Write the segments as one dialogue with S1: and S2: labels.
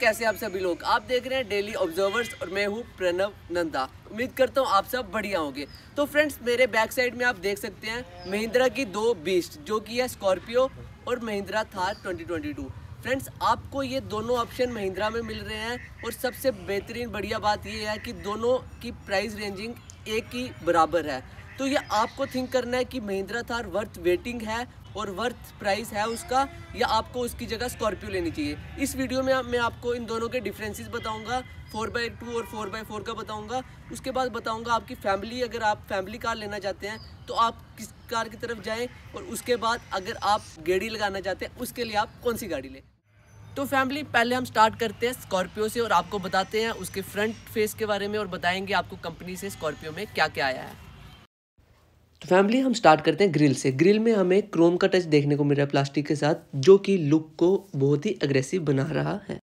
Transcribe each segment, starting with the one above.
S1: कैसे आप सभी लोग आप देख रहे हैं डेली ऑब्जर्वर्स और मैं हूँ प्रणव नंदा उम्मीद करता हूँ आप सब बढ़िया होंगे तो फ्रेंड्स मेरे बैक साइड में आप देख सकते हैं महिंद्रा की दो बीस्ट जो कि है स्कॉर्पियो और महिंद्रा थार 2022 फ्रेंड्स आपको ये दोनों ऑप्शन महिंद्रा में मिल रहे हैं और सबसे बेहतरीन बढ़िया बात ये है कि दोनों की प्राइस रेंजिंग एक ही बराबर है तो ये आपको थिंक करना है कि महिंद्रा थार वर्थ वेटिंग है और वर्थ प्राइस है उसका या आपको उसकी जगह स्कॉर्पियो लेनी चाहिए इस वीडियो में मैं आपको इन दोनों के डिफरेंसेस बताऊंगा फोर बाई टू और फोर बाई फोर का बताऊंगा उसके बाद बताऊंगा आपकी फैमिली अगर आप फैमिली कार लेना चाहते हैं तो आप किस कार की तरफ जाएँ और उसके बाद अगर आप गेड़ी लगाना चाहते हैं उसके लिए आप कौन सी गाड़ी लें तो फैमिली पहले हम स्टार्ट करते हैं स्कॉर्पियो से और आपको बताते हैं उसके फ्रंट फेस के बारे में और बताएंगे आपको कंपनी से स्कॉर्पियो में क्या क्या आया है तो फैमिली हम स्टार्ट करते हैं ग्रिल से ग्रिल में हमें क्रोम का टच देखने को मिल रहा है प्लास्टिक के साथ जो कि लुक को बहुत ही अग्रेसिव बना रहा है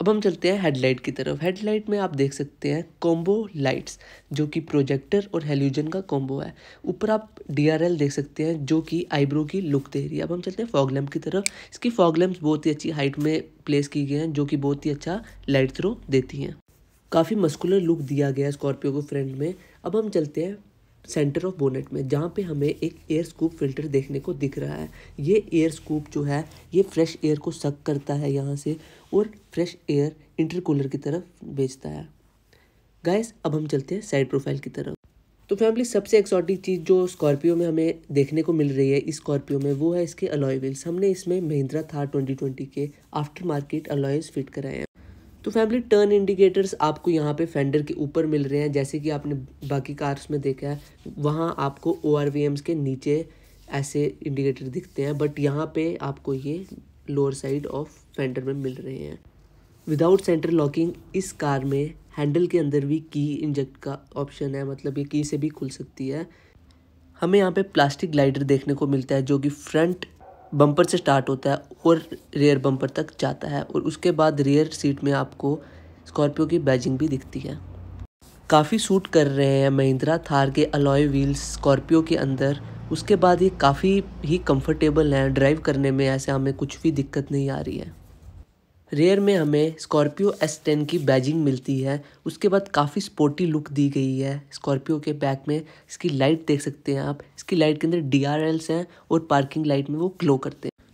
S1: अब हम चलते हैं हेडलाइट की तरफ हेडलाइट में आप देख सकते हैं कॉम्बो लाइट्स जो कि प्रोजेक्टर और हेल्यूजन का कॉम्बो है ऊपर आप डीआरएल देख सकते हैं जो कि आईब्रो की लुक दे रही है अब हम चलते हैं फॉग लैम्प की तरफ इसकी फॉग बहुत ही अच्छी हाइट में प्लेस की गई हैं जो कि बहुत ही अच्छा लाइट थ्रो देती हैं काफ़ी मस्कुलर लुक दिया गया है स्कॉर्पियो को फ्रंट में अब हम चलते हैं सेंटर ऑफ बोनेट में जहाँ पे हमें एक एयर स्कूप फिल्टर देखने को दिख रहा है ये एयर स्कूप जो है ये फ्रेश एयर को सक करता है यहाँ से और फ्रेश एयर इंटरकूलर की तरफ भेजता है गाइस अब हम चलते हैं साइड प्रोफाइल की तरफ तो फैमिली सबसे एक्सॉटिक चीज़ जो स्कॉर्पियो में हमें देखने को मिल रही है इस स्कॉर्पियो में वो है इसके अलॉय व्हील्स हमने इसमें महिंद्रा थार 2020 के आफ्टर मार्केट अलॉयज फिट कराए हैं तो फैमिली टर्न इंडिकेटर्स आपको यहाँ पे फेंडर के ऊपर मिल रहे हैं जैसे कि आपने बाकी कार्स में देखा है वहाँ आपको ओ के नीचे ऐसे इंडिकेटर दिखते हैं बट यहाँ पे आपको ये लोअर साइड ऑफ फेंडर में मिल रहे हैं विदाउट सेंटर लॉकिंग इस कार में हैंडल के अंदर भी की इंजेक्ट का ऑप्शन है मतलब ये की से भी खुल सकती है हमें यहाँ पे प्लास्टिक ग्लाइडर देखने को मिलता है जो कि फ्रंट बम्पर से स्टार्ट होता है और रेयर बम्पर तक जाता है और उसके बाद रेयर सीट में आपको स्कॉर्पियो की बैजिंग भी दिखती है काफ़ी सूट कर रहे हैं महिंद्रा थार के अलॉय व्हील्स स्कॉर्पियो के अंदर उसके बाद ये काफ़ी ही कंफर्टेबल हैं ड्राइव करने में ऐसे हमें कुछ भी दिक्कत नहीं आ रही है रेयर में हमें स्कॉर्पियो एस टेन की बैजिंग मिलती है उसके बाद काफ़ी स्पोर्टी लुक दी गई है स्कॉर्पियो के बैक में इसकी लाइट देख सकते हैं आप इसकी लाइट के अंदर डी आर एल्स हैं और पार्किंग लाइट में वो ग्लो करते हैं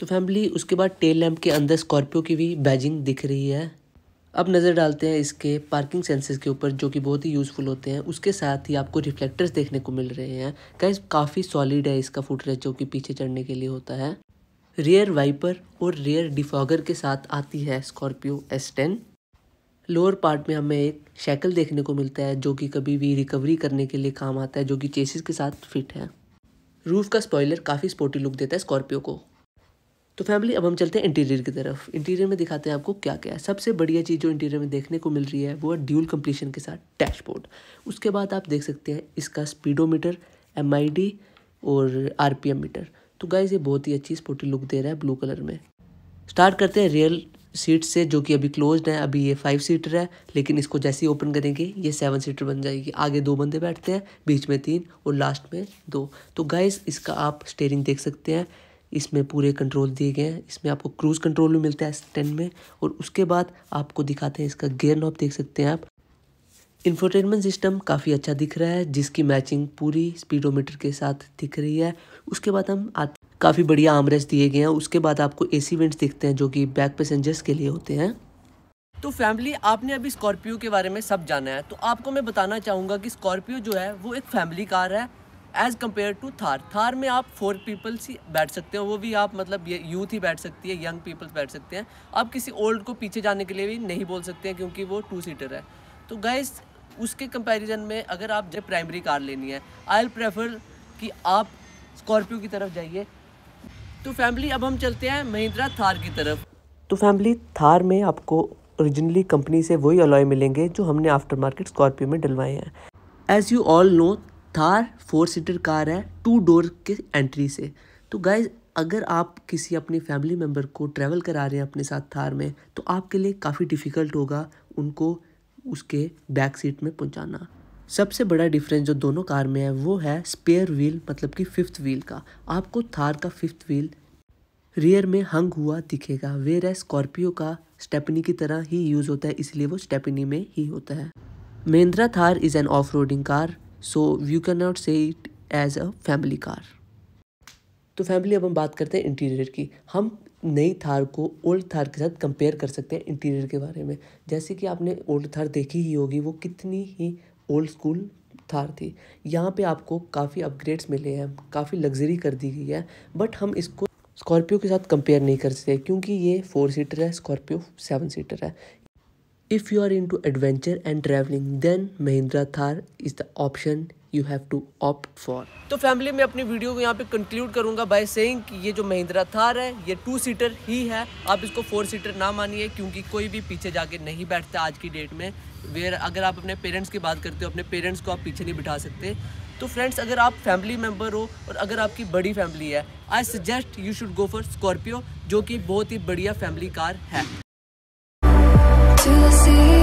S1: तो फैमिली उसके बाद टेल लैम्प के अंदर स्कॉर्पियो की भी बैजिंग दिख रही है अब नज़र डालते हैं इसके पार्किंग सेंसर्स के ऊपर जो कि बहुत ही यूज़फुल होते हैं उसके साथ ही आपको रिफ्लेक्टर्स देखने को मिल रहे हैं कैसे काफ़ी सॉलिड है इसका फुटरेज जो कि पीछे चढ़ने के लिए होता है रियर वाइपर और रियर डिफॉगर के साथ आती है Scorpio S ten lower part में हमें एक शैकल देखने को मिलता है जो कि कभी भी रिकवरी करने के लिए काम आता है जो कि चेसिस के साथ फिट है रूफ़ का स्पॉयलर काफ़ी स्पोर्टी लुक देता है स्कॉर्पियो को तो फैमिली अब हम चलते हैं इंटीरियर की तरफ इंटीरियर में दिखाते हैं आपको क्या क्या है सबसे बढ़िया चीज़ जो इंटीरियर में देखने को मिल रही है वो है ड्यूल कंप्लीशन के साथ डैशबोर्ड उसके बाद आप देख सकते हैं इसका स्पीडोमीटर एम और आर मीटर तो गाइज ये बहुत ही अच्छी स्पोर्टी लुक दे रहा है ब्लू कलर में स्टार्ट करते हैं रियल सीट से जो कि अभी क्लोज है अभी ये फाइव सीटर है लेकिन इसको जैसे ही ओपन करेंगे ये सेवन सीटर बन जाएगी आगे दो बंदे बैठते हैं बीच में तीन और लास्ट में दो तो गाइज इसका आप स्टेयरिंग देख सकते हैं इसमें पूरे कंट्रोल दिए गए हैं इसमें आपको क्रूज़ कंट्रोल भी मिलता है टेन में और उसके बाद आपको दिखाते हैं इसका गेयर नॉब देख सकते हैं आप इन्फोटेनमेंट सिस्टम काफ़ी अच्छा दिख रहा है जिसकी मैचिंग पूरी स्पीडोमीटर के साथ दिख रही है उसके बाद हम काफ़ी बढ़िया आमरेस दिए गए हैं उसके बाद आपको ए सी वेंट्स दिखते हैं जो कि बैक पैसेंजर्स के लिए होते हैं तो फैमिली आपने अभी स्कॉर्पियो के बारे में सब जाना है तो आपको मैं बताना चाहूँगा कि स्कॉर्पियो जो है वो एक फैमिली कार है as compare to Thar Thar में आप फोर पीपल्स ही बैठ सकते हो वो भी आप मतलब ये यूथ ही बैठ सकती है यंग पीपल्स बैठ सकते हैं आप किसी ओल्ड को पीछे जाने के लिए भी नहीं बोल सकते हैं क्योंकि वो टू सीटर है तो गैस उसके कंपैरिजन में अगर आप जब प्राइमरी कार लेनी है आई एल प्रेफर कि आप स्कॉर्पियो की तरफ जाइए तो फैमिली अब हम चलते हैं महिंद्रा थार की तरफ तो फैमिली थार में आपको ओरिजिनली कंपनी से वही अलॉय मिलेंगे जो हमने आफ्टर मार्केट स्कॉर्पियो में डलवाए हैं as you all know Thar four seater car है टू डोर के एंट्री से तो गाइज अगर आप किसी अपनी फैमिली मेम्बर को ट्रैवल करा रहे हैं अपने साथ थार में तो आपके लिए काफ़ी डिफ़िकल्ट होगा उनको उसके बैक सीट में पहुंचाना सबसे बड़ा डिफरेंस जो दोनों कार में है वो है स्पेयर व्हील मतलब कि फिफ्थ व्हील का आपको थार का फिफ्थ व्हील रियर में हंग हुआ दिखेगा वेर है स्कॉर्पियो का स्टेपनी की तरह ही यूज़ होता है इसलिए वो स्टेपनी में ही होता है Mahindra Thar is an off roading car so you can not say it as a family car तो फैमिली अब हम बात करते हैं इंटीरियर की हम नई थार को ओल्ड थार के साथ कंपेयर कर सकते हैं इंटीरियर के बारे में जैसे कि आपने ओल्ड थार देखी ही होगी वो कितनी ही ओल्ड स्कूल थार थी यहाँ पे आपको काफ़ी अपग्रेड्स मिले हैं काफ़ी लग्जरी कर दी गई है बट हम इसको स्कॉर्पियो के साथ कंपेयर नहीं कर सकते क्योंकि ये फोर सीटर है स्कॉर्पियो सेवन सीटर है if you are in to adventure and travelling then Mahindra Thar is the option you have to opt for तो फैमिली मैं अपनी वीडियो को यहाँ पे कंक्लूड करूंगा बाय सेइंग कि ये जो महिंद्रा थार है ये टू सीटर ही है आप इसको फोर सीटर ना मानिए क्योंकि कोई भी पीछे जाके नहीं बैठता आज की डेट में वेयर अगर आप अपने पेरेंट्स की बात करते हो अपने पेरेंट्स को आप पीछे नहीं बिठा सकते तो फ्रेंड्स अगर आप फैमिली मेम्बर हो और अगर आपकी बड़ी फैमिली है I suggest you should go for Scorpio जो कि बहुत ही बढ़िया फैमिली कार है to